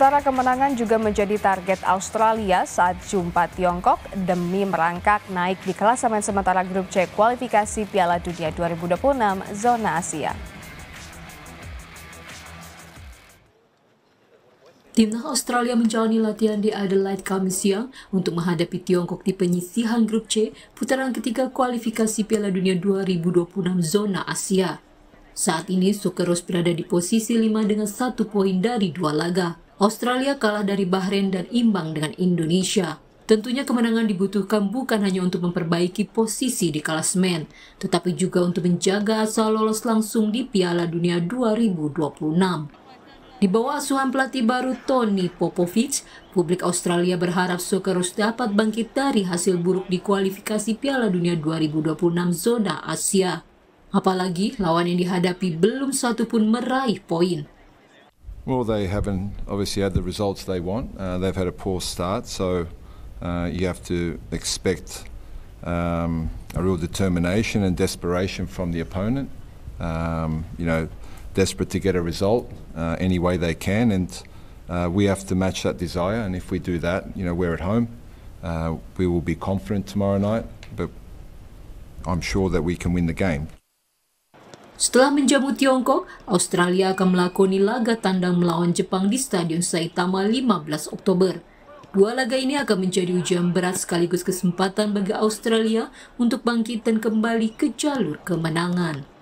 Sementara kemenangan juga menjadi target Australia saat jumpa Tiongkok demi merangkak naik di klasemen sementara grup C kualifikasi Piala Dunia 2026 zona Asia. Timnas Australia menjalani latihan di Adelaide Kamis siang untuk menghadapi Tiongkok di penyisihan grup C putaran ketiga kualifikasi Piala Dunia 2026 zona Asia. Saat ini Sukeros berada di posisi 5 dengan satu poin dari dua laga. Australia kalah dari Bahrain dan imbang dengan Indonesia. Tentunya kemenangan dibutuhkan bukan hanya untuk memperbaiki posisi di klasemen, tetapi juga untuk menjaga asal lolos langsung di Piala Dunia 2026. Di bawah asuhan pelatih baru Tony Popovich, publik Australia berharap Sokeros dapat bangkit dari hasil buruk di kualifikasi Piala Dunia 2026 zona Asia. Apalagi lawan yang dihadapi belum pun meraih poin. Well, they haven't obviously had the results they want. Uh, they've had a poor start, so uh, you have to expect um, a real determination and desperation from the opponent. Um, you know, desperate to get a result uh, any way they can, and uh, we have to match that desire. And if we do that, you know, we're at home. Uh, we will be confident tomorrow night, but I'm sure that we can win the game. Setelah menjamu Tiongkok, Australia akan melakoni laga tandang melawan Jepang di Stadion Saitama 15 Oktober. Dua laga ini akan menjadi ujian berat sekaligus kesempatan bagi Australia untuk bangkit dan kembali ke jalur kemenangan.